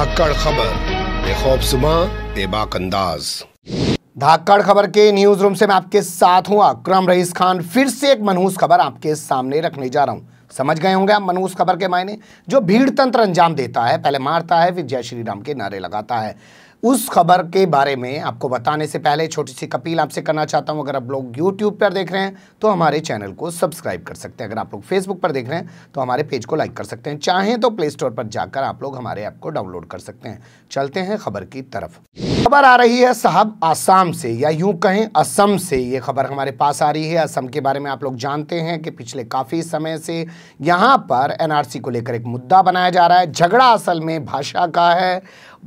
धाकड़ खबर सुबह बेबाक अंदाज धाकड़ खबर के न्यूज रूम से मैं आपके साथ हूं अक्रम रईस खान फिर से एक मनहूस खबर आपके सामने रखने जा रहा हूं समझ गए होंगे आप मनहूस खबर के मायने जो भीड़ तंत्र अंजाम देता है पहले मारता है फिर जय श्री राम के नारे लगाता है उस खबर के बारे में आपको बताने से पहले छोटी सी अपील आपसे करना चाहता हूं अगर आप लोग यूट्यूब पर देख रहे हैं तो हमारे चैनल को सब्सक्राइब कर सकते हैं अगर आप लोग फेसबुक पर देख रहे हैं तो हमारे पेज को लाइक कर सकते हैं चाहें तो प्ले स्टोर पर जाकर आप लोग हमारे ऐप को डाउनलोड कर सकते हैं चलते हैं खबर की तरफ खबर आ रही है साहब आसाम से या यूं कहें असम से ये खबर हमारे पास आ रही है असम के बारे में आप लोग जानते हैं कि पिछले काफ़ी समय से यहां पर एनआरसी को लेकर एक मुद्दा बनाया जा रहा है झगड़ा असल में भाषा का है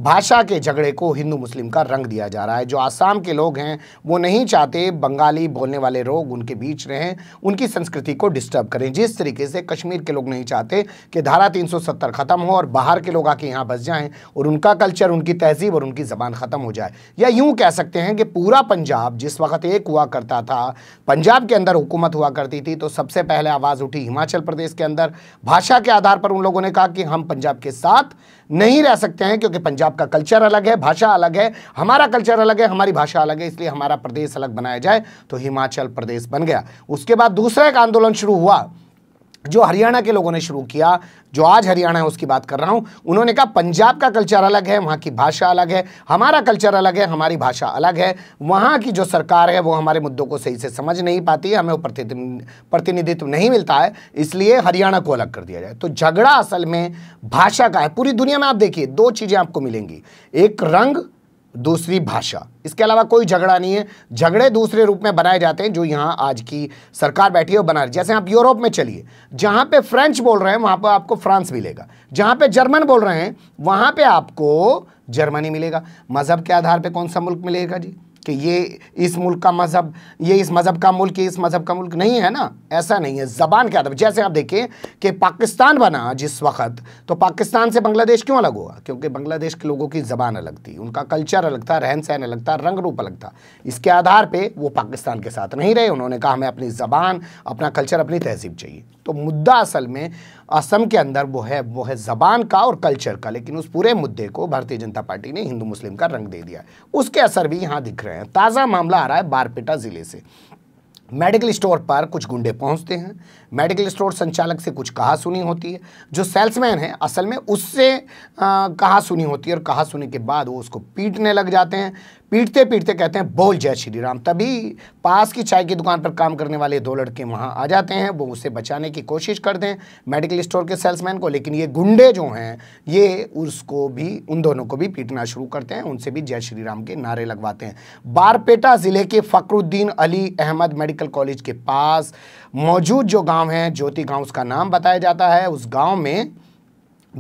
भाषा के झगड़े को को हिंदू मुस्लिम का रंग दिया जा रहा है जो आसाम के लोग हैं वो नहीं चाहते बंगाली बोलने वाले लोग उनके बीच रहें उनकी संस्कृति को डिस्टर्ब करें जिस तरीके से कश्मीर के लोग नहीं चाहते कि धारा 370 ख़त्म हो और बाहर के लोग आके यहाँ बस जाएँ और उनका कल्चर उनकी तहजीब और उनकी ज़बान ख़त्म हो जाए या यूँ कह सकते हैं कि पूरा पंजाब जिस वक्त एक हुआ करता था पंजाब के अंदर हुकूमत हुआ करती थी तो सबसे पहले आवाज़ उठी हिमाचल प्रदेश के अंदर भाषा के आधार पर उन लोगों ने कहा कि हम पंजाब के साथ नहीं रह सकते हैं क्योंकि पंजाब का कल्चर अलग है भाषा अलग है हमारा कल्चर अलग है हमारी भाषा अलग है इसलिए हमारा प्रदेश अलग बनाया जाए तो हिमाचल प्रदेश बन गया उसके बाद दूसरा एक आंदोलन शुरू हुआ जो हरियाणा के लोगों ने शुरू किया जो आज हरियाणा है उसकी बात कर रहा हूँ उन्होंने कहा पंजाब का कल्चर अलग है वहाँ की भाषा अलग है हमारा कल्चर अलग है हमारी भाषा अलग है वहाँ की जो सरकार है वो हमारे मुद्दों को सही से समझ नहीं पाती है हमें प्रतिनिधित्व नहीं मिलता है इसलिए हरियाणा को अलग कर दिया जाए तो झगड़ा असल में भाषा का है पूरी दुनिया में आप देखिए दो चीज़ें आपको मिलेंगी एक रंग दूसरी भाषा इसके अलावा कोई झगड़ा नहीं है झगड़े दूसरे रूप में बनाए जाते हैं जो यहाँ आज की सरकार बैठी है बना रही जैसे आप यूरोप में चलिए जहाँ पे फ्रेंच बोल रहे हैं वहाँ पर आपको फ्रांस मिलेगा जहाँ पे जर्मन बोल रहे हैं वहाँ पे आपको जर्मनी मिलेगा मज़हब के आधार पे कौन सा मुल्क मिलेगा जी कि ये इस मुल्क का मज़हब ये इस मज़हब का मुल्क इस मज़हब का मुल्क नहीं है ना ऐसा नहीं है ज़बान क्या अदब जैसे आप देखिए कि पाकिस्तान बना जिस वक्त तो पाकिस्तान से बांग्लादेश क्यों अलग हुआ क्योंकि बांग्लादेश के लोगों की ज़बान अलग थी उनका कल्चर अलग था रहन सहन अलग था रंग रूप अलग था इसके आधार पर वो पाकिस्तान के साथ नहीं रहे उन्होंने कहा हमें अपनी ज़बान अपना कल्चर अपनी तहजीब चाहिए तो मुद्दा असल में असम के अंदर वो है वो है ज़बान का और कल्चर का लेकिन उस पूरे मुद्दे को भारतीय जनता पार्टी ने हिंदू मुस्लिम का रंग दे दिया उसके असर भी यहाँ दिख रहे हैं ताज़ा मामला आ रहा है बारपेटा ज़िले से मेडिकल स्टोर पर कुछ गुंडे पहुंचते हैं मेडिकल स्टोर संचालक से कुछ कहा सुनी होती है जो सेल्समैन है असल में उससे कहा सुनी होती है और कहा सुनी के बाद वो उसको पीटने लग जाते हैं पीटते पीटते कहते हैं बोल जय श्री राम तभी पास की चाय की दुकान पर काम करने वाले दो लड़के वहाँ आ जाते हैं वो उसे बचाने की कोशिश करते हैं मेडिकल स्टोर के सेल्समैन को लेकिन ये गुंडे जो हैं ये उसको भी उन दोनों को भी पीटना शुरू करते हैं उनसे भी जय श्री राम के नारे लगवाते हैं बारपेटा ज़िले के फ़करुद्दीन अली अहमद मेडिकल कॉलेज के पास मौजूद जो गाँव है ज्योति गाँव उसका नाम बताया जाता है उस गाँव में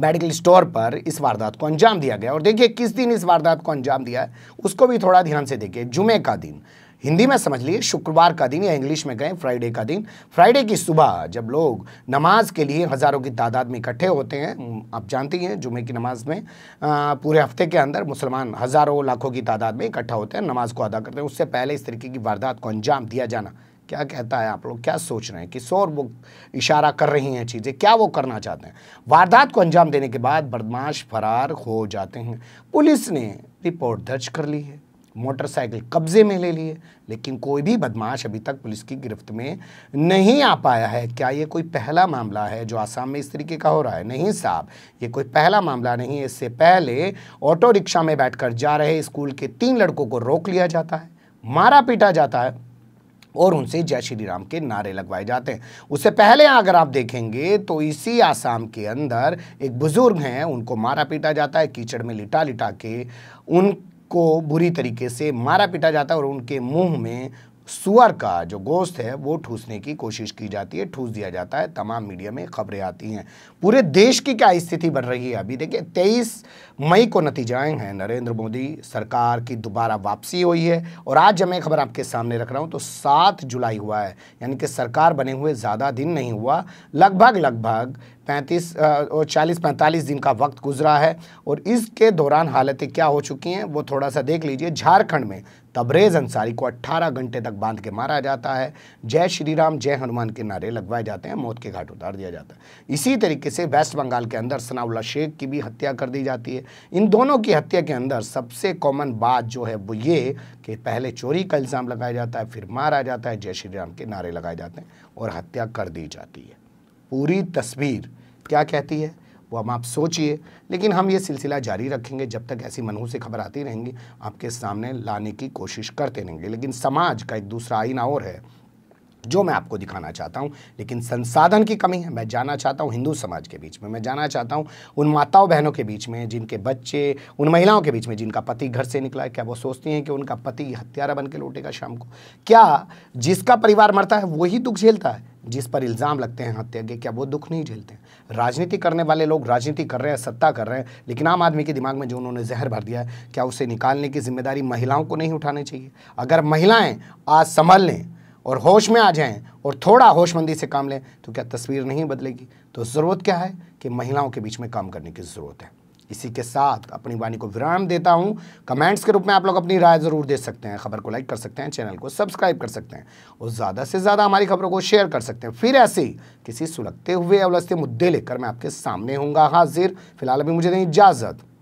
मेडिकल स्टोर पर इस वारदात को अंजाम दिया गया और देखिए किस दिन इस वारदात को अंजाम दिया है उसको भी थोड़ा ध्यान से देखिए जुमे का दिन हिंदी में समझ लिए शुक्रवार का दिन या इंग्लिश में कहें फ्राइडे का दिन फ्राइडे की सुबह जब लोग नमाज के लिए हज़ारों की तादाद में इकट्ठे होते हैं आप जानती हैं जुमे की नमाज में आ, पूरे हफ्ते के अंदर मुसलमान हज़ारों लाखों की तादाद में इकट्ठा होते हैं नमाज को अदा करते हैं उससे पहले इस तरीके की वारदात को अंजाम दिया जाना क्या कहता है आप लोग क्या सोच रहे हैं कि सौर वो इशारा कर रही हैं चीज़ें क्या वो करना चाहते हैं वारदात को अंजाम देने के बाद बदमाश फरार हो जाते हैं पुलिस ने रिपोर्ट दर्ज कर ली है मोटरसाइकिल कब्जे में ले लिए लेकिन कोई भी बदमाश अभी तक पुलिस की गिरफ्त में नहीं आ पाया है क्या ये कोई पहला मामला है जो आसाम में इस तरीके का हो रहा है नहीं साहब ये कोई पहला मामला नहीं है इससे पहले ऑटो रिक्शा में बैठकर जा रहे स्कूल के तीन लड़कों को रोक लिया जाता है मारा पीटा जाता है और उनसे जय श्री राम के नारे लगवाए जाते हैं उससे पहले अगर आप देखेंगे तो इसी आसाम के अंदर एक बुजुर्ग हैं उनको मारा पीटा जाता है कीचड़ में लिटा लिटा के उनको बुरी तरीके से मारा पीटा जाता है और उनके मुंह में सुअर का जो गोश्त है वो ठूसने की कोशिश की जाती है ठूस दिया जाता है तमाम मीडिया में खबरें आती हैं पूरे देश की क्या स्थिति बन रही है अभी देखिए तेईस मई को नतीजे आए हैं नरेंद्र मोदी सरकार की दोबारा वापसी हुई है और आज जब मैं खबर आपके सामने रख रहा हूँ तो सात जुलाई हुआ है यानी कि सरकार बने हुए ज़्यादा दिन नहीं हुआ लगभग लगभग पैंतीस और चालीस पैंतालीस दिन का वक्त गुजरा है और इसके दौरान हालतें क्या हो चुकी हैं वो थोड़ा सा देख लीजिए झारखंड में तबरेज़ अंसारी को 18 घंटे तक बांध के मारा जाता है जय श्री राम जय हनुमान के नारे लगवाए जाते हैं मौत के घाट उतार दिया जाता है इसी तरीके से वेस्ट बंगाल के अंदर सनाउल्ला शेख की भी हत्या कर दी जाती है इन दोनों की हत्या के अंदर सबसे कॉमन बात जो है वो ये कि पहले चोरी का इल्ज़ाम लगाया जाता है फिर मारा जाता है जय श्री राम के नारे लगाए जाते हैं और हत्या कर दी जाती है पूरी तस्वीर क्या कहती है वो हम आप सोचिए लेकिन हम ये सिलसिला जारी रखेंगे जब तक ऐसी मनहू से खबर आती रहेंगी आपके सामने लाने की कोशिश करते रहेंगे लेकिन समाज का एक दूसरा आईना और है जो मैं आपको दिखाना चाहता हूँ लेकिन संसाधन की कमी है मैं जाना चाहता हूँ हिंदू समाज के बीच में मैं जाना चाहता हूँ उन माताओं बहनों के बीच में जिनके बच्चे उन महिलाओं के बीच में जिनका पति घर से निकला है क्या वो सोचती हैं कि उनका पति हत्यारा बन के लौटेगा शाम को क्या जिसका परिवार मरता है वही दुख झेलता है जिस पर इल्ज़ाम लगते हैं हत्या के क्या वो दुख नहीं झेलते राजनीति करने वाले लोग राजनीति कर रहे हैं सत्ता कर रहे हैं लेकिन आम आदमी के दिमाग में जो उन्होंने जहर भर दिया है क्या उसे निकालने की जिम्मेदारी महिलाओं को नहीं उठानी चाहिए अगर महिलाएँ आज संभल लें और होश में आ जाएँ और थोड़ा होशमंदी से काम लें तो क्या तस्वीर नहीं बदलेगी तो ज़रूरत क्या है कि महिलाओं के बीच में काम करने की ज़रूरत है इसी के साथ अपनी वाणी को विराम देता हूँ कमेंट्स के रूप में आप लोग अपनी राय ज़रूर दे सकते हैं खबर को लाइक कर सकते हैं चैनल को सब्सक्राइब कर सकते हैं और ज़्यादा से ज़्यादा हमारी खबरों को शेयर कर सकते हैं फिर ऐसे किसी सुलगते हुए अवलस्ते मुद्दे लेकर मैं आपके सामने हूँगा हाजिर फिलहाल अभी मुझे नहीं इजाज़त